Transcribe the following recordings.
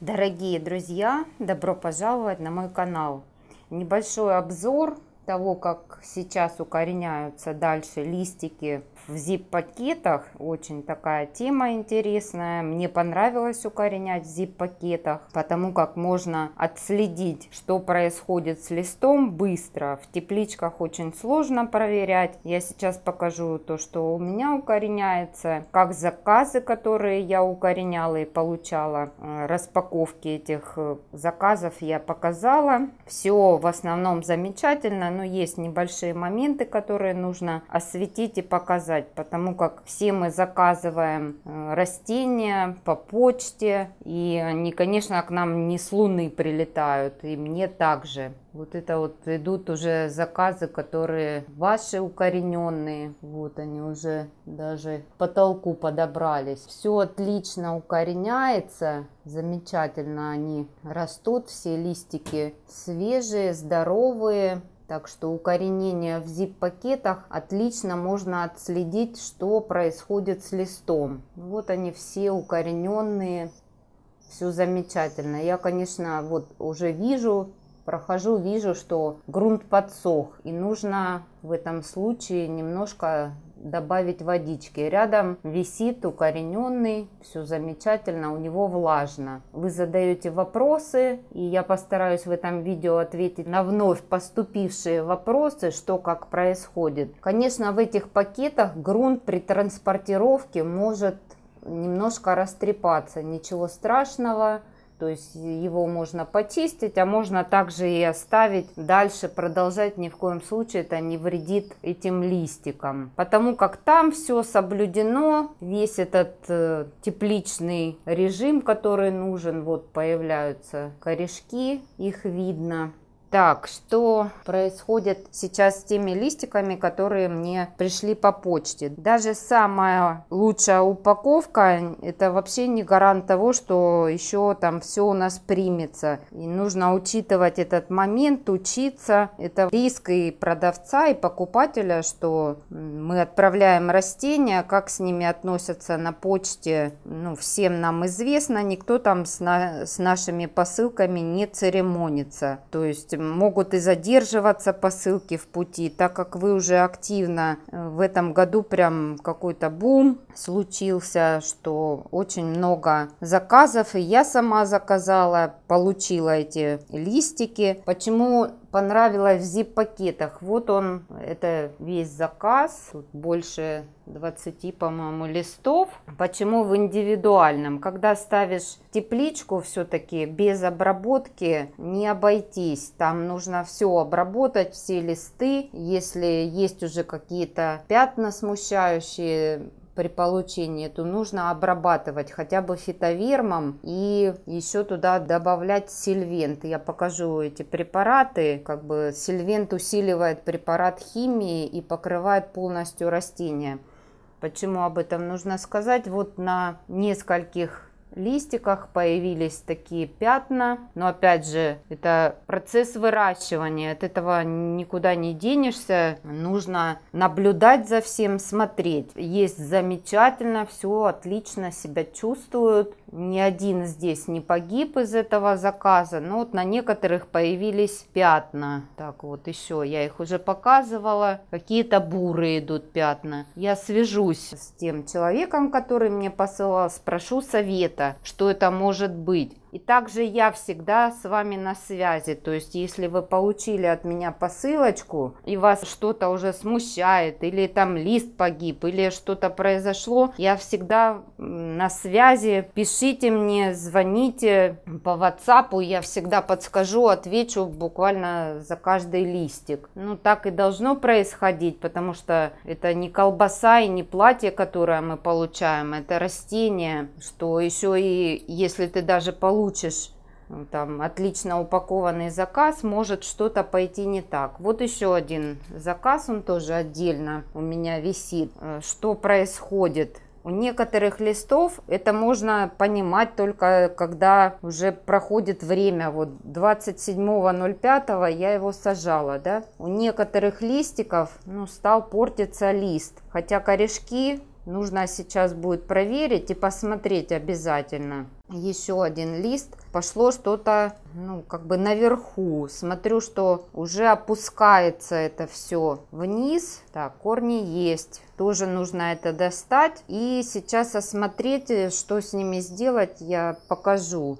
Дорогие друзья, добро пожаловать на мой канал. Небольшой обзор того, как сейчас укореняются дальше листики в zip-пакетах. Очень такая тема интересная. Мне понравилось укоренять в zip-пакетах, потому как можно отследить, что происходит с листом быстро. В тепличках очень сложно проверять. Я сейчас покажу то, что у меня укореняется, как заказы, которые я укореняла и получала, э, распаковки этих э, заказов я показала. Все в основном замечательно, но есть небольшие моменты, которые нужно осветить и показать сказать, потому как все мы заказываем э, растения по почте, и они, конечно, к нам не с Луны прилетают, и мне также. Вот это вот идут уже заказы, которые ваши укорененные. Вот они уже даже к потолку подобрались. Все отлично укореняется. Замечательно они растут. Все листики свежие, здоровые. Так что укоренение в zip-пакетах отлично можно отследить, что происходит с листом. Вот они все укорененные, все замечательно. Я, конечно, вот уже вижу, прохожу, вижу, что грунт подсох. И нужно в этом случае немножко добавить водички. Рядом висит укорененный, все замечательно, у него влажно. Вы задаете вопросы, и я постараюсь в этом видео ответить на вновь поступившие вопросы, что как происходит. Конечно, в этих пакетах грунт при транспортировке может немножко растрепаться, ничего страшного. То есть его можно почистить, а можно также и оставить дальше, продолжать ни в коем случае это не вредит этим листикам. Потому как там все соблюдено, весь этот э, тепличный режим, который нужен, вот появляются корешки, их видно. Так, что происходит сейчас с теми листиками, которые мне пришли по почте? Даже самая лучшая упаковка, это вообще не гарант того, что еще там все у нас примется. И нужно учитывать этот момент, учиться. Это риск и продавца, и покупателя, что мы отправляем растения, как с ними относятся на почте, ну, всем нам известно, никто там с, на, с нашими посылками не церемонится. То есть могут и задерживаться посылки в пути, так как вы уже активно э, в этом году прям какой-то бум случился, что очень много заказов, и я сама заказала, получила эти листики. Почему понравилось в зип-пакетах. Вот он, это весь заказ. Тут больше 20, по-моему, листов. Почему в индивидуальном? Когда ставишь тепличку, все-таки без обработки не обойтись. Там нужно все обработать, все листы. Если есть уже какие-то пятна смущающие, при получении, то нужно обрабатывать хотя бы фитовермом и еще туда добавлять сильвент. Я покажу эти препараты. Как бы сильвент усиливает препарат химии и покрывает полностью растение. Почему об этом нужно сказать? Вот на нескольких листиках появились такие пятна. Но опять же, это процесс выращивания, от этого никуда не денешься. Нужно наблюдать за всем, смотреть. Есть замечательно, все отлично себя чувствуют. Ни один здесь не погиб из этого заказа, но вот на некоторых появились пятна. Так вот еще, я их уже показывала. Какие-то буры идут пятна. Я свяжусь с тем человеком, который мне посылал, спрошу совета, что это может быть. И также я всегда с вами на связи. То есть, если вы получили от меня посылочку, и вас что-то уже смущает, или там лист погиб, или что-то произошло, я всегда на связи. Пишите мне, звоните по WhatsApp, я всегда подскажу, отвечу буквально за каждый листик. Ну, так и должно происходить, потому что это не колбаса и не платье, которое мы получаем, это растение, что еще и если ты даже получишь получишь там отлично упакованный заказ, может что-то пойти не так. Вот еще один заказ, он тоже отдельно у меня висит. Э, что происходит? У некоторых листов это можно понимать только когда уже проходит время. Вот 27.05 я его сажала, да. У некоторых листиков ну, стал портиться лист. Хотя корешки нужно сейчас будет проверить и посмотреть обязательно еще один лист, пошло что-то, ну, как бы наверху. Смотрю, что уже опускается это все вниз. Так, корни есть. Тоже нужно это достать. И сейчас осмотреть, э, что с ними сделать, я покажу.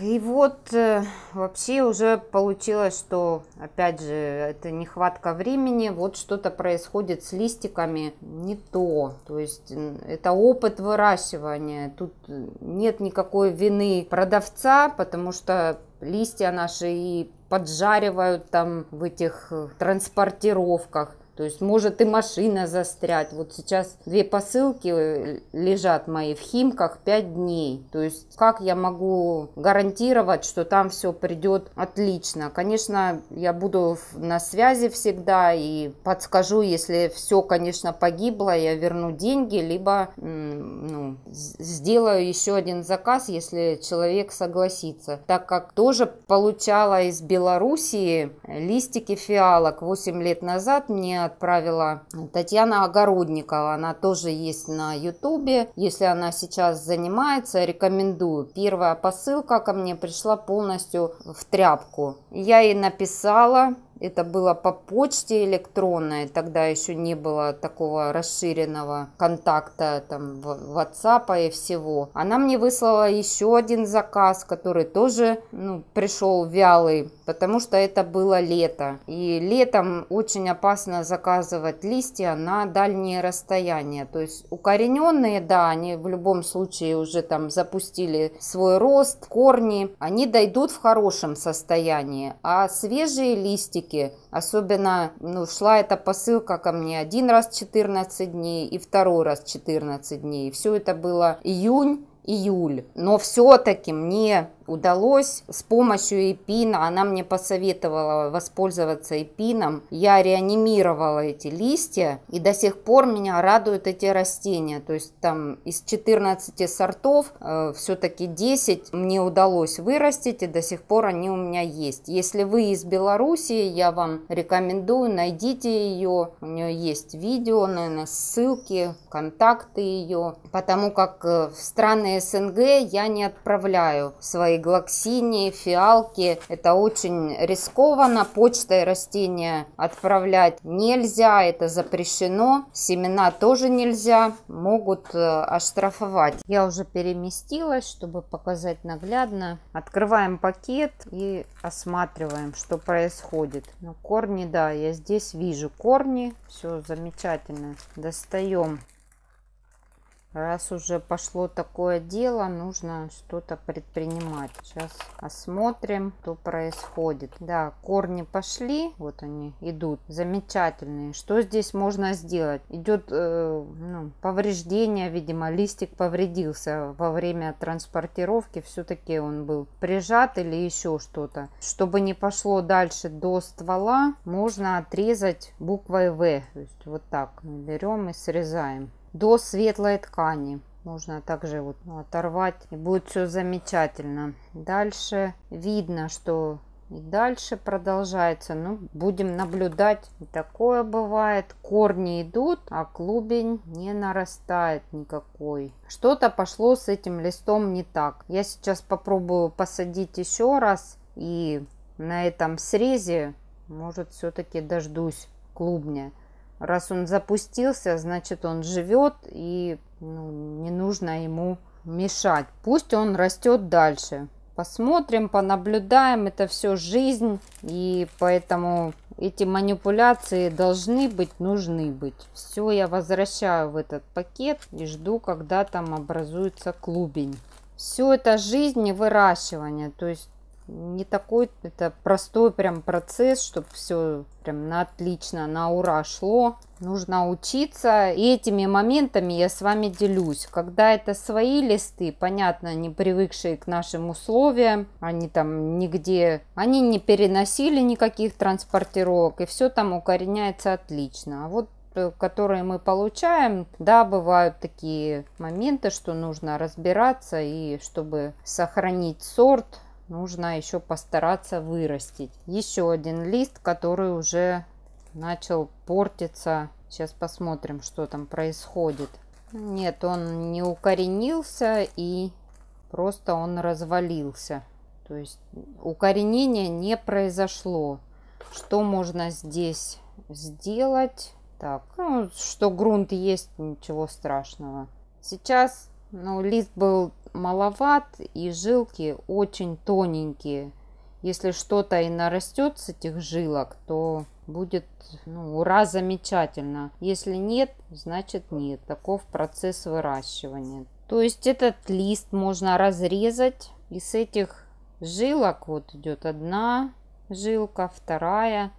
И вот э, вообще уже получилось, что опять же это нехватка времени, вот что-то происходит с листиками не то. То есть это опыт выращивания, тут э, нет никакой вины продавца, потому что листья наши и поджаривают там в этих э, транспортировках. То есть может и машина застрять. Вот сейчас две посылки э, лежат мои в Химках пять дней. То есть как я могу гарантировать, что там все придет отлично? Конечно, я буду на связи всегда и подскажу, если все, конечно, погибло, я верну деньги, либо ну, сделаю еще один заказ, если человек согласится. Так как тоже получала из Белоруссии листики фиалок 8 лет назад, мне отправила Татьяна Огородникова. Она тоже есть на Ютубе. Если она сейчас занимается, рекомендую. Первая посылка ко мне пришла полностью в тряпку. Я ей написала, это было по почте электронной, тогда еще не было такого расширенного контакта там в WhatsApp и всего. Она мне выслала еще один заказ, который тоже ну, пришел вялый, потому что это было лето. И летом очень опасно заказывать листья на дальние расстояния. То есть укорененные, да, они в любом случае уже там запустили свой рост, корни, они дойдут в хорошем состоянии, а свежие листики девочки, особенно, ну, шла эта посылка ко мне один раз 14 дней и второй раз 14 дней. Все это было июнь, июль. Но все-таки мне удалось с помощью эпина, она мне посоветовала воспользоваться эпином, я реанимировала эти листья, и до сих пор меня радуют эти растения, то есть там из 14 сортов э, все-таки 10 мне удалось вырастить, и до сих пор они у меня есть. Если вы из Белоруссии, я вам рекомендую, найдите ее, у нее есть видео, наверное, ссылки, контакты ее, потому как э, в страны СНГ я не отправляю свои и глоксинии, фиалки. Это очень рискованно. Почтой растения отправлять нельзя, это запрещено. Семена тоже нельзя, могут э, оштрафовать. Я уже переместилась, чтобы показать наглядно. Открываем пакет и осматриваем, что происходит. Ну, корни, да, я здесь вижу корни. Все замечательно. Достаем раз уже пошло такое дело, нужно что-то предпринимать. Сейчас осмотрим, что происходит. Да, корни пошли, вот они идут, замечательные. Что здесь можно сделать? Идет э, ну, повреждение, видимо, листик повредился во время транспортировки, все-таки он был прижат или еще что-то. Чтобы не пошло дальше до ствола, можно отрезать буквой В, то есть вот так. мы Берем и срезаем до светлой ткани. Можно также вот оторвать, и будет все замечательно. Дальше видно, что и дальше продолжается. Ну, будем наблюдать. Такое бывает. Корни идут, а клубень не нарастает никакой. Что-то пошло с этим листом не так. Я сейчас попробую посадить еще раз. И на этом срезе, может, все-таки дождусь клубня раз он запустился, значит, он живет, и ну, не нужно ему мешать. Пусть он растет дальше. Посмотрим, понаблюдаем, это все жизнь, и поэтому эти манипуляции должны быть, нужны быть. Все, я возвращаю в этот пакет и жду, когда там образуется клубень. Все это жизнь и выращивание, то есть не такой это простой прям процесс, чтобы все прям на отлично, на ура шло. Нужно учиться. И этими моментами я с вами делюсь. Когда это свои листы, понятно, не привыкшие к нашим условиям, они там нигде, они не переносили никаких транспортировок, и все там укореняется отлично. А вот э, которые мы получаем, да, бывают такие моменты, что нужно разбираться и чтобы сохранить сорт, нужно еще постараться вырастить. Еще один лист, который уже начал портиться. Сейчас посмотрим, что там происходит. Нет, он не укоренился и просто он развалился. То есть укоренение не произошло. Что можно здесь сделать? Так, ну, что грунт есть, ничего страшного. Сейчас, ну, лист был маловат и жилки очень тоненькие. Если что-то и нарастет с этих жилок, то будет ну, ура замечательно. Если нет, значит нет. Таков процесс выращивания. То есть этот лист можно разрезать. И с этих жилок вот идет одна жилка, вторая.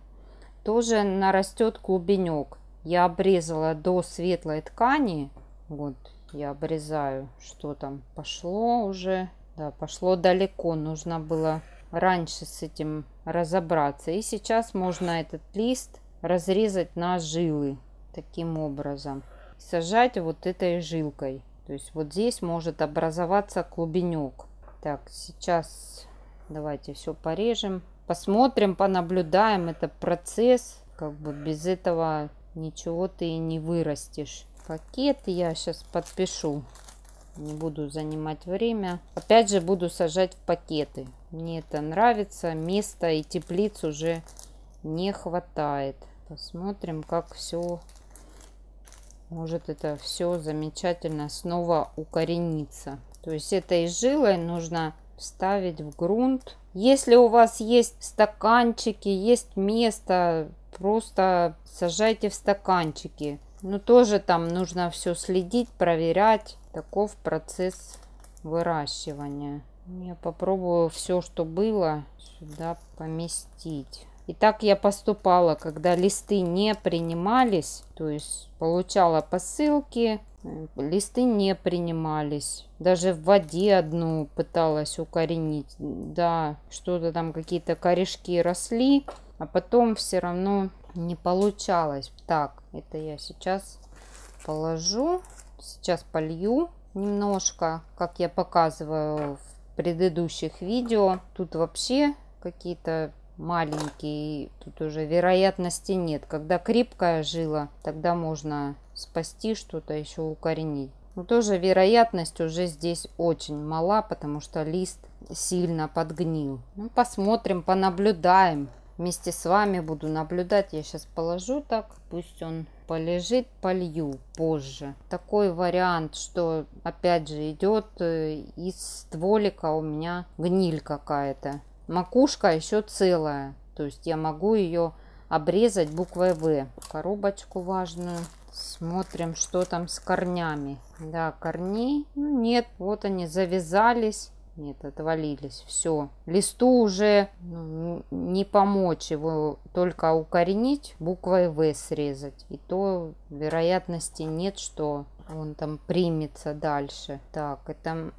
Тоже нарастет клубенек. Я обрезала до светлой ткани. Вот я обрезаю, что там пошло уже. Да, пошло далеко, нужно было раньше с этим разобраться. И сейчас можно этот лист разрезать на жилы таким образом. Сажать вот этой жилкой. То есть вот здесь может образоваться клубенек. Так, сейчас давайте все порежем. Посмотрим, понаблюдаем. Это процесс. Как бы без этого ничего ты и не вырастешь пакет я сейчас подпишу. Не буду занимать время. Опять же буду сажать в пакеты. Мне это нравится. Места и теплиц уже не хватает. Посмотрим, как все может это все замечательно снова укорениться. То есть этой жилой нужно вставить в грунт. Если у вас есть стаканчики, есть место, просто сажайте в стаканчики. Но ну, тоже там нужно все следить, проверять. Таков процесс выращивания. Я попробую все, что было, сюда поместить. И так я поступала, когда листы не принимались, то есть получала посылки, листы не принимались. Даже в воде одну пыталась укоренить. Да, что-то там какие-то корешки росли, а потом все равно не получалось. Так, это я сейчас положу, сейчас полью немножко, как я показываю в предыдущих видео. Тут вообще какие-то маленькие, тут уже вероятности нет. Когда крепкая жила, тогда можно спасти что-то, а еще укоренить. Но тоже вероятность уже здесь очень мала, потому что лист сильно подгнил. Ну, посмотрим, понаблюдаем вместе с вами буду наблюдать. Я сейчас положу так, пусть он полежит, полью позже. Такой вариант, что опять же идет э, из стволика у меня гниль какая-то. Макушка еще целая, то есть я могу ее обрезать буквой В. Коробочку важную. Смотрим, что там с корнями. Да, корней ну, нет, вот они завязались. Нет, отвалились. Все. Листу уже ну, не помочь, его только укоренить, буквой В срезать. И то вероятности нет, что он там примется дальше. Так, и там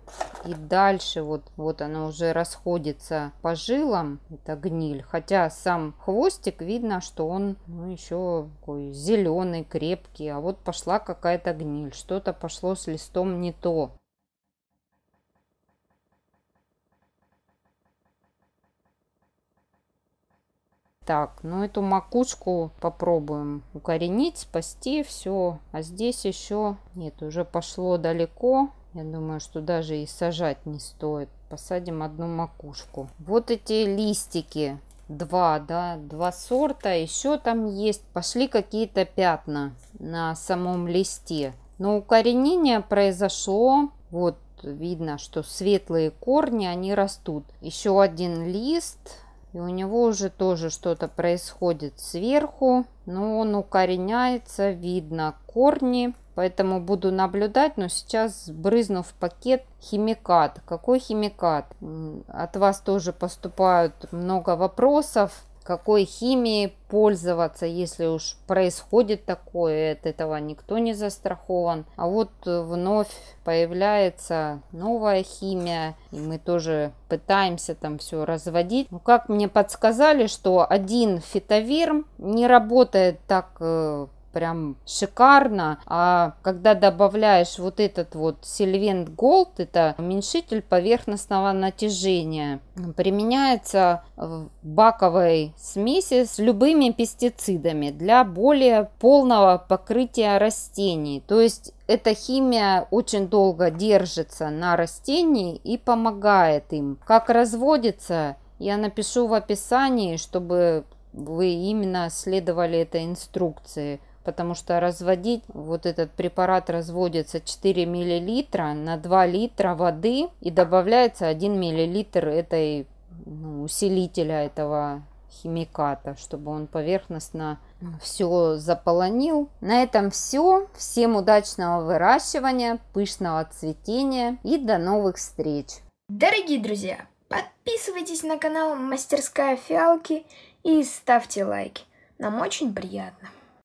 и дальше вот, вот она уже расходится по жилам, это гниль. Хотя сам хвостик видно, что он ну, еще такой зеленый, крепкий. А вот пошла какая-то гниль, что-то пошло с листом не то. Так, ну эту макушку попробуем укоренить, спасти все. А здесь еще нет, уже пошло далеко. Я думаю, что даже и сажать не стоит. Посадим одну макушку. Вот эти листики. Два, да, два сорта. Еще там есть. Пошли какие-то пятна на самом листе. Но укоренение произошло. Вот видно, что светлые корни, они растут. Еще один лист и у него уже тоже что-то происходит сверху, но ну, он укореняется, видно корни. Поэтому буду наблюдать, но сейчас брызну в пакет химикат. Какой химикат? От вас тоже поступают много вопросов какой химией пользоваться, если уж происходит такое, от этого никто не застрахован. А вот э, вновь появляется новая химия, и мы тоже пытаемся там все разводить. Ну, как мне подсказали, что один фитоверм не работает так э, прям шикарно. А когда добавляешь вот этот вот Silvent Gold, это уменьшитель поверхностного натяжения, применяется в баковой смеси с любыми пестицидами для более полного покрытия растений. То есть эта химия очень долго держится на растении и помогает им. Как разводится, я напишу в описании, чтобы вы именно следовали этой инструкции потому что разводить вот этот препарат разводится 4 мл на 2 литра воды и добавляется 1 мл этой ну, усилителя этого химиката, чтобы он поверхностно все заполонил. На этом все. Всем удачного выращивания, пышного цветения и до новых встреч! Дорогие друзья, подписывайтесь на канал Мастерская Фиалки и ставьте лайки. Нам очень приятно.